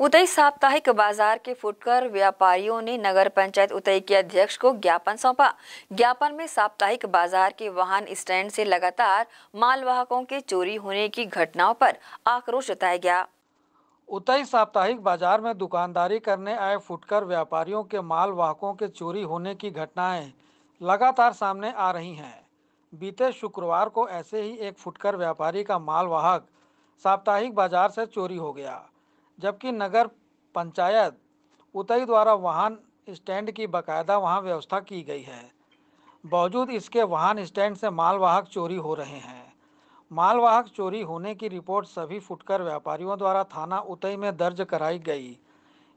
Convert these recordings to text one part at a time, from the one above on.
उतई साप्ताहिक बाजार के फुटकर व्यापारियों ने नगर पंचायत उतई के अध्यक्ष को ज्ञापन सौंपा ज्ञापन में साप्ताहिक बाजार के वाहन स्टैंड से लगातार मालवाहकों के चोरी होने की घटनाओं पर आक्रोश जताया गया उतई साप्ताहिक बाजार में दुकानदारी करने आए फुटकर व्यापारियों के मालवाहकों के चोरी होने की घटनाएं लगातार सामने आ रही हैं बीते शुक्रवार को ऐसे ही एक फुटकर व्यापारी का मालवाहक साप्ताहिक बाजार से चोरी हो गया जबकि नगर पंचायत उतई द्वारा वाहन स्टैंड की बकायदा वहां व्यवस्था की गई है बावजूद इसके वाहन स्टैंड से मालवाहक चोरी हो रहे हैं मालवाहक चोरी होने की रिपोर्ट सभी फुटकर व्यापारियों द्वारा थाना उतई में दर्ज कराई गई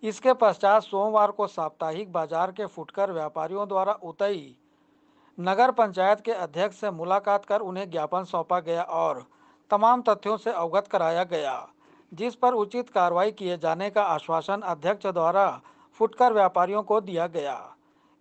इसके पश्चात सोमवार को साप्ताहिक बाजार के फुटकर व्यापारियों द्वारा उतई नगर पंचायत के अध्यक्ष से मुलाकात कर उन्हें ज्ञापन सौंपा गया और तमाम तथ्यों से अवगत कराया गया जिस पर उचित कार्रवाई किए जाने का आश्वासन अध्यक्ष द्वारा फुटकर व्यापारियों को दिया गया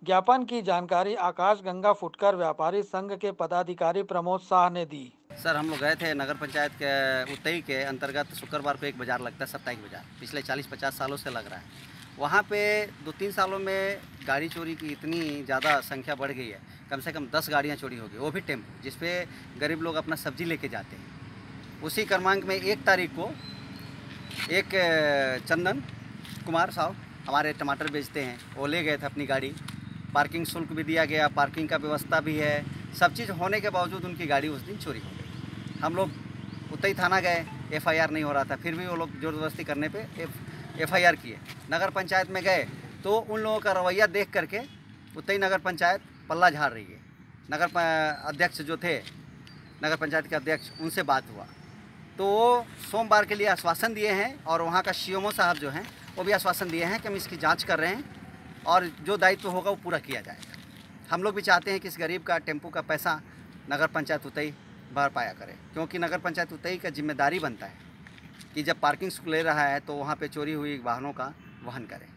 ज्ञापन की जानकारी आकाश गंगा फुटकर व्यापारी संघ के पदाधिकारी प्रमोद शाह ने दी सर हम लोग गए थे नगर पंचायत के उतई के अंतर्गत शुक्रवार को एक बाज़ार लगता है सप्ताहिक बाज़ार पिछले 40-50 सालों से लग रहा है वहाँ पे दो तीन सालों में गाड़ी चोरी की इतनी ज़्यादा संख्या बढ़ गई है कम से कम दस गाड़ियाँ चोरी होगी वो भी टेम्पो जिसपे गरीब लोग अपना सब्जी लेके जाते हैं उसी क्रमांक में एक तारीख को एक चंदन कुमार साहब हमारे टमाटर बेचते हैं वो ले गए थे अपनी गाड़ी पार्किंग शुल्क भी दिया गया पार्किंग का व्यवस्था भी है सब चीज़ होने के बावजूद उनकी गाड़ी उस दिन चोरी हो गई हम लोग उतई थाना गए एफआईआर नहीं हो रहा था फिर भी वो लोग ज़बरदस्ती करने पे एफआईआर किए नगर पंचायत में गए तो उन लोगों का रवैया देख करके उतई नगर पंचायत पल्ला झाड़ रही है नगर अध्यक्ष जो थे नगर पंचायत के अध्यक्ष उनसे बात हुआ तो वो सोमवार के लिए आश्वासन दिए हैं और वहाँ का सी साहब जो हैं वो भी आश्वासन दिए हैं कि हम इसकी जाँच कर रहे हैं और जो दायित्व होगा वो पूरा किया जाएगा हम लोग भी चाहते हैं कि इस गरीब का टेम्पू का पैसा नगर पंचायत उतई भर पाया करे क्योंकि नगर पंचायत उतई का जिम्मेदारी बनता है कि जब पार्किंग ले रहा है तो वहाँ पे चोरी हुई वाहनों का वहन करें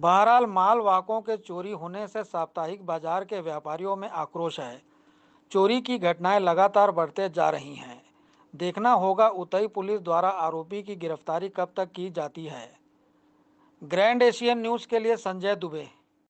बहरहाल माल वाहकों के चोरी होने से साप्ताहिक बाजार के व्यापारियों में आक्रोश है चोरी की घटनाएं लगातार बढ़ते जा रही हैं देखना होगा उतई पुलिस द्वारा आरोपी की गिरफ्तारी कब तक की जाती है ग्रैंड एशियन न्यूज़ के लिए संजय दुबे